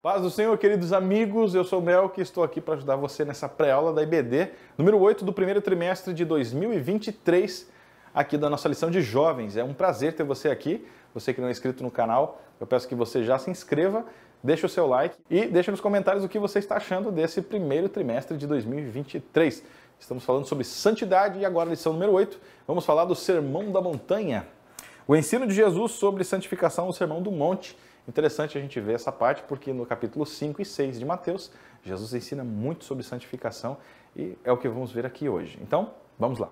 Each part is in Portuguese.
Paz do Senhor, queridos amigos, eu sou o Mel, que estou aqui para ajudar você nessa pré-aula da IBD, número 8 do primeiro trimestre de 2023, aqui da nossa lição de jovens. É um prazer ter você aqui. Você que não é inscrito no canal, eu peço que você já se inscreva, deixe o seu like e deixe nos comentários o que você está achando desse primeiro trimestre de 2023. Estamos falando sobre santidade e agora lição número 8, vamos falar do Sermão da Montanha. O ensino de Jesus sobre santificação, o Sermão do Monte. Interessante a gente ver essa parte porque no capítulo 5 e 6 de Mateus, Jesus ensina muito sobre santificação e é o que vamos ver aqui hoje. Então, vamos lá.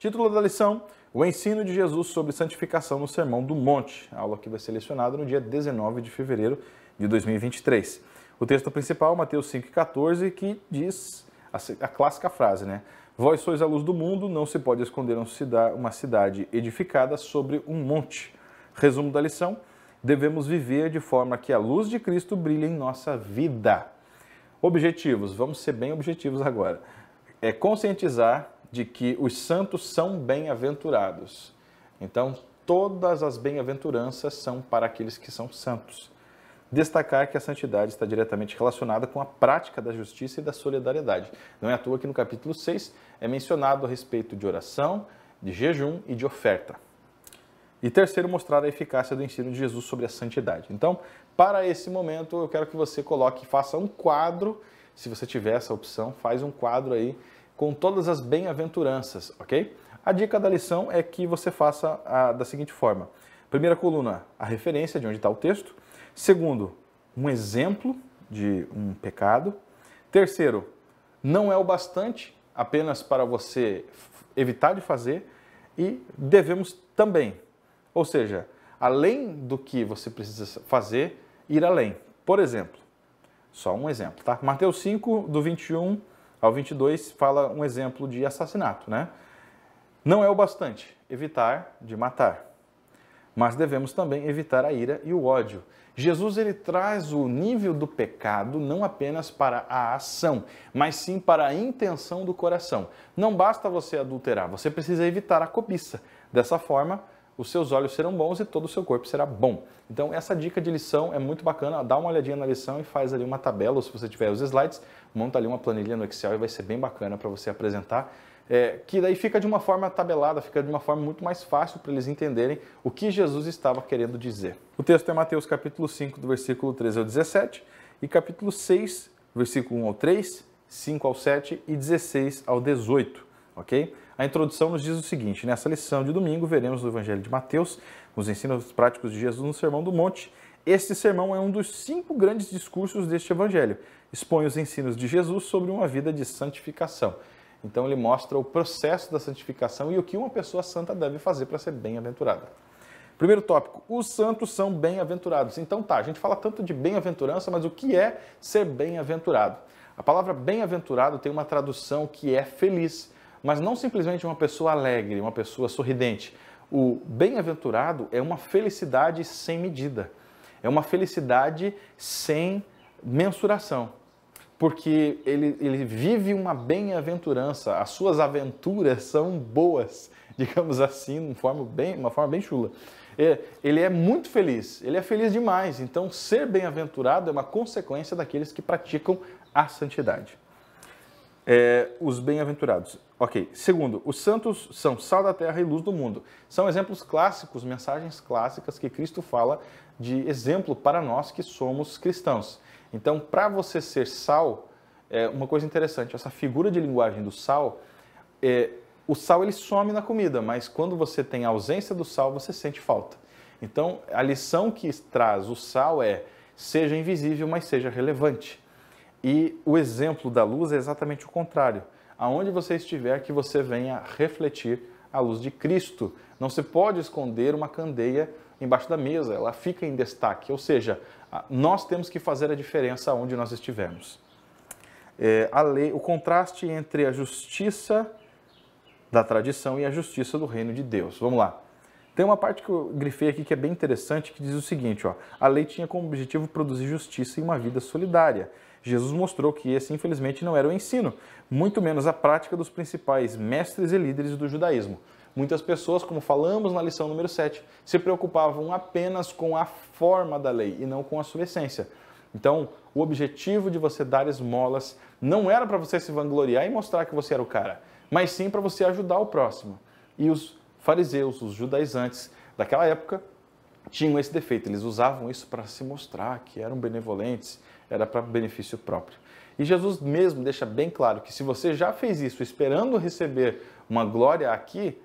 Título da lição: O ensino de Jesus sobre santificação no Sermão do Monte, aula que vai ser lecionada no dia 19 de fevereiro de 2023. O texto principal, Mateus 5,14, que diz a clássica frase, né? Vós sois a luz do mundo, não se pode esconder uma cidade edificada sobre um monte. Resumo da lição: devemos viver de forma que a luz de Cristo brilhe em nossa vida. Objetivos, vamos ser bem objetivos agora. É conscientizar de que os santos são bem-aventurados. Então, todas as bem-aventuranças são para aqueles que são santos destacar que a santidade está diretamente relacionada com a prática da justiça e da solidariedade. Não é à toa que no capítulo 6 é mencionado a respeito de oração, de jejum e de oferta. E terceiro, mostrar a eficácia do ensino de Jesus sobre a santidade. Então, para esse momento, eu quero que você coloque, faça um quadro, se você tiver essa opção, faz um quadro aí com todas as bem-aventuranças, ok? A dica da lição é que você faça a, da seguinte forma. Primeira coluna, a referência de onde está o texto. Segundo, um exemplo de um pecado. Terceiro, não é o bastante apenas para você evitar de fazer e devemos também. Ou seja, além do que você precisa fazer, ir além. Por exemplo, só um exemplo, tá? Mateus 5, do 21 ao 22, fala um exemplo de assassinato, né? Não é o bastante evitar de matar mas devemos também evitar a ira e o ódio. Jesus ele traz o nível do pecado não apenas para a ação, mas sim para a intenção do coração. Não basta você adulterar, você precisa evitar a cobiça. Dessa forma, os seus olhos serão bons e todo o seu corpo será bom. Então, essa dica de lição é muito bacana. Dá uma olhadinha na lição e faz ali uma tabela, ou se você tiver os slides, monta ali uma planilha no Excel e vai ser bem bacana para você apresentar é, que daí fica de uma forma tabelada, fica de uma forma muito mais fácil para eles entenderem o que Jesus estava querendo dizer. O texto é Mateus capítulo 5, do versículo 13 ao 17, e capítulo 6, versículo 1 ao 3, 5 ao 7 e 16 ao 18, ok? A introdução nos diz o seguinte, nessa lição de domingo veremos o Evangelho de Mateus, os ensinos práticos de Jesus no Sermão do Monte. Este sermão é um dos cinco grandes discursos deste Evangelho. Expõe os ensinos de Jesus sobre uma vida de santificação. Então ele mostra o processo da santificação e o que uma pessoa santa deve fazer para ser bem-aventurada. Primeiro tópico, os santos são bem-aventurados. Então tá, a gente fala tanto de bem-aventurança, mas o que é ser bem-aventurado? A palavra bem-aventurado tem uma tradução que é feliz, mas não simplesmente uma pessoa alegre, uma pessoa sorridente. O bem-aventurado é uma felicidade sem medida, é uma felicidade sem mensuração porque ele, ele vive uma bem-aventurança, as suas aventuras são boas, digamos assim, de uma forma bem, uma forma bem chula. Ele é muito feliz, ele é feliz demais. Então, ser bem-aventurado é uma consequência daqueles que praticam a santidade. É, os bem-aventurados. Ok. Segundo, os santos são sal da terra e luz do mundo. São exemplos clássicos, mensagens clássicas que Cristo fala de exemplo para nós que somos cristãos. Então, para você ser sal, é uma coisa interessante, essa figura de linguagem do sal, é, o sal ele some na comida, mas quando você tem ausência do sal, você sente falta. Então, a lição que traz o sal é: seja invisível, mas seja relevante. E o exemplo da luz é exatamente o contrário. Aonde você estiver, que você venha refletir a luz de Cristo. Não se pode esconder uma candeia embaixo da mesa, ela fica em destaque. Ou seja, nós temos que fazer a diferença onde nós estivermos. É, a lei, o contraste entre a justiça da tradição e a justiça do reino de Deus. Vamos lá. Tem uma parte que eu grifei aqui que é bem interessante, que diz o seguinte, ó, a lei tinha como objetivo produzir justiça e uma vida solidária. Jesus mostrou que esse, infelizmente, não era o ensino, muito menos a prática dos principais mestres e líderes do judaísmo. Muitas pessoas, como falamos na lição número 7, se preocupavam apenas com a forma da lei e não com a sua essência. Então, o objetivo de você dar esmolas não era para você se vangloriar e mostrar que você era o cara, mas sim para você ajudar o próximo. E os fariseus, os judaizantes daquela época, tinham esse defeito. Eles usavam isso para se mostrar que eram benevolentes, era para benefício próprio. E Jesus mesmo deixa bem claro que se você já fez isso esperando receber uma glória aqui,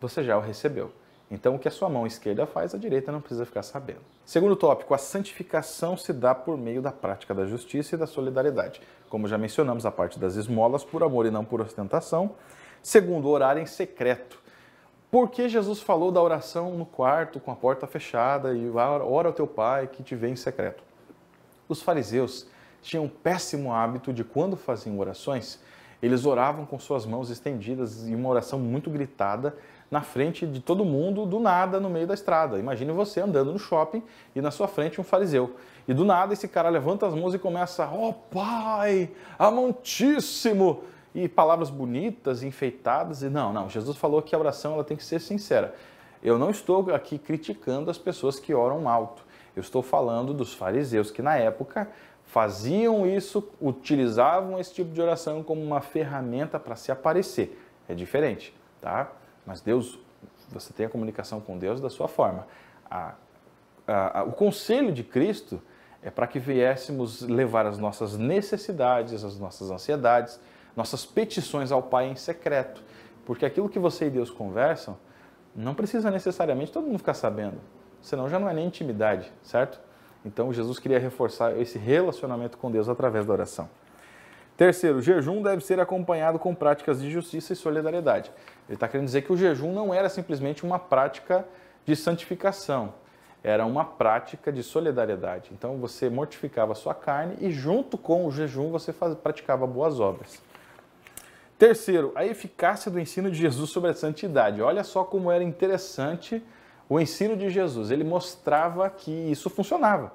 você já o recebeu. Então, o que a sua mão esquerda faz, a direita não precisa ficar sabendo. Segundo tópico, a santificação se dá por meio da prática da justiça e da solidariedade. Como já mencionamos, a parte das esmolas por amor e não por ostentação. Segundo, orar em secreto. Por que Jesus falou da oração no quarto, com a porta fechada, e ah, ora ao teu pai que te vê em secreto? Os fariseus tinham um péssimo hábito de, quando faziam orações, eles oravam com suas mãos estendidas e uma oração muito gritada, na frente de todo mundo, do nada, no meio da estrada. Imagine você andando no shopping e na sua frente um fariseu. E do nada esse cara levanta as mãos e começa: "Ó oh, Pai, amantíssimo!" E palavras bonitas, enfeitadas, e não, não, Jesus falou que a oração ela tem que ser sincera. Eu não estou aqui criticando as pessoas que oram alto. Eu estou falando dos fariseus que na época faziam isso, utilizavam esse tipo de oração como uma ferramenta para se aparecer. É diferente, tá? Mas Deus, você tem a comunicação com Deus da sua forma. A, a, a, o conselho de Cristo é para que viéssemos levar as nossas necessidades, as nossas ansiedades, nossas petições ao Pai em secreto. Porque aquilo que você e Deus conversam, não precisa necessariamente todo mundo ficar sabendo, senão já não é nem intimidade, certo? Então Jesus queria reforçar esse relacionamento com Deus através da oração. Terceiro, jejum deve ser acompanhado com práticas de justiça e solidariedade. Ele está querendo dizer que o jejum não era simplesmente uma prática de santificação, era uma prática de solidariedade. Então você mortificava a sua carne e, junto com o jejum, você faz, praticava boas obras. Terceiro, a eficácia do ensino de Jesus sobre a santidade. Olha só como era interessante o ensino de Jesus. Ele mostrava que isso funcionava.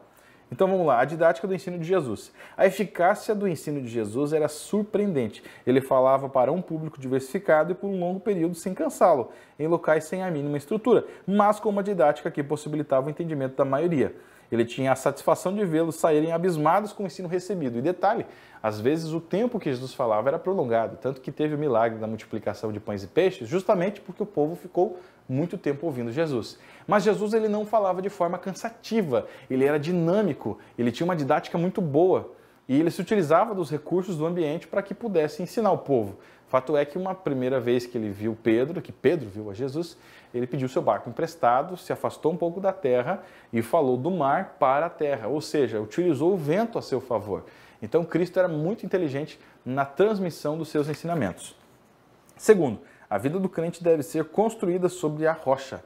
Então vamos lá, a didática do ensino de Jesus. A eficácia do ensino de Jesus era surpreendente. Ele falava para um público diversificado e por um longo período sem cansá-lo, em locais sem a mínima estrutura, mas com uma didática que possibilitava o entendimento da maioria. Ele tinha a satisfação de vê-los saírem abismados com o ensino recebido. E detalhe, às vezes o tempo que Jesus falava era prolongado, tanto que teve o milagre da multiplicação de pães e peixes, justamente porque o povo ficou muito tempo ouvindo Jesus. Mas Jesus ele não falava de forma cansativa, ele era dinâmico, ele tinha uma didática muito boa e ele se utilizava dos recursos do ambiente para que pudesse ensinar o povo. Fato é que uma primeira vez que ele viu Pedro, que Pedro viu a Jesus, ele pediu seu barco emprestado, se afastou um pouco da terra e falou do mar para a terra, ou seja, utilizou o vento a seu favor. Então Cristo era muito inteligente na transmissão dos seus ensinamentos. Segundo, a vida do crente deve ser construída sobre a rocha.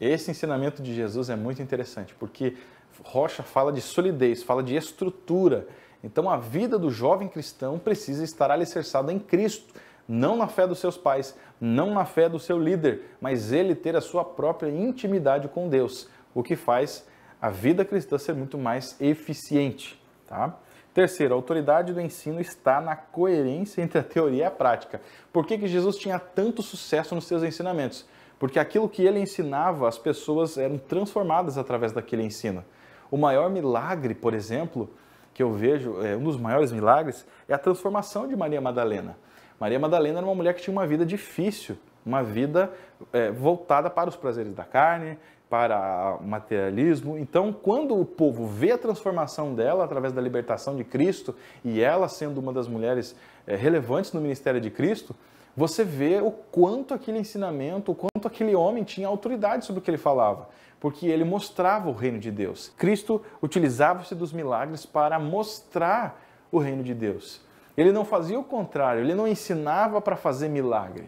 Esse ensinamento de Jesus é muito interessante, porque rocha fala de solidez, fala de estrutura. Então a vida do jovem cristão precisa estar alicerçada em Cristo, não na fé dos seus pais, não na fé do seu líder, mas ele ter a sua própria intimidade com Deus, o que faz a vida cristã ser muito mais eficiente, tá? Terceiro, a autoridade do ensino está na coerência entre a teoria e a prática. Por que, que Jesus tinha tanto sucesso nos seus ensinamentos? Porque aquilo que ele ensinava, as pessoas eram transformadas através daquele ensino. O maior milagre, por exemplo, que eu vejo, é, um dos maiores milagres, é a transformação de Maria Madalena. Maria Madalena era uma mulher que tinha uma vida difícil, uma vida é, voltada para os prazeres da carne, para materialismo. Então, quando o povo vê a transformação dela através da libertação de Cristo e ela sendo uma das mulheres eh, relevantes no ministério de Cristo, você vê o quanto aquele ensinamento, o quanto aquele homem tinha autoridade sobre o que ele falava, porque ele mostrava o reino de Deus. Cristo utilizava-se dos milagres para mostrar o reino de Deus. Ele não fazia o contrário, ele não ensinava para fazer milagre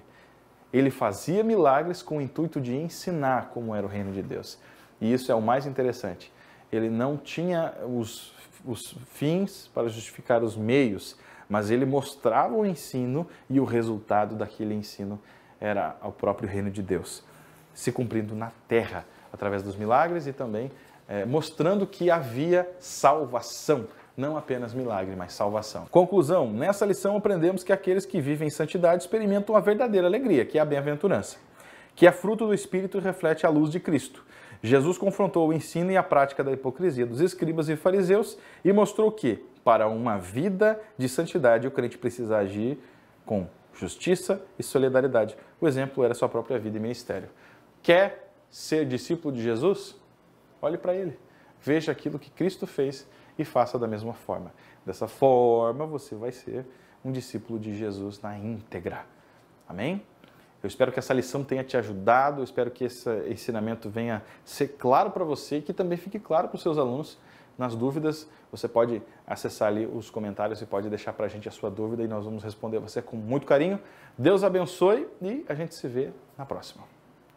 ele fazia milagres com o intuito de ensinar como era o reino de Deus. E isso é o mais interessante. Ele não tinha os, os fins para justificar os meios, mas ele mostrava o ensino e o resultado daquele ensino era o próprio reino de Deus, se cumprindo na terra através dos milagres e também é, mostrando que havia salvação não apenas milagre, mas salvação. Conclusão: nessa lição aprendemos que aqueles que vivem em santidade experimentam a verdadeira alegria, que é a bem-aventurança, que é fruto do Espírito e reflete a luz de Cristo. Jesus confrontou o ensino e a prática da hipocrisia dos escribas e fariseus e mostrou que, para uma vida de santidade, o crente precisa agir com justiça e solidariedade. O exemplo era sua própria vida e ministério. Quer ser discípulo de Jesus? Olhe para ele. Veja aquilo que Cristo fez e faça da mesma forma. Dessa forma, você vai ser um discípulo de Jesus na íntegra. Amém? Eu espero que essa lição tenha te ajudado, eu espero que esse ensinamento venha ser claro para você e que também fique claro para os seus alunos. Nas dúvidas, você pode acessar ali os comentários e pode deixar para a gente a sua dúvida e nós vamos responder você com muito carinho. Deus abençoe e a gente se vê na próxima.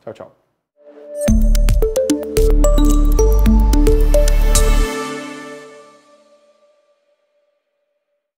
Tchau, tchau.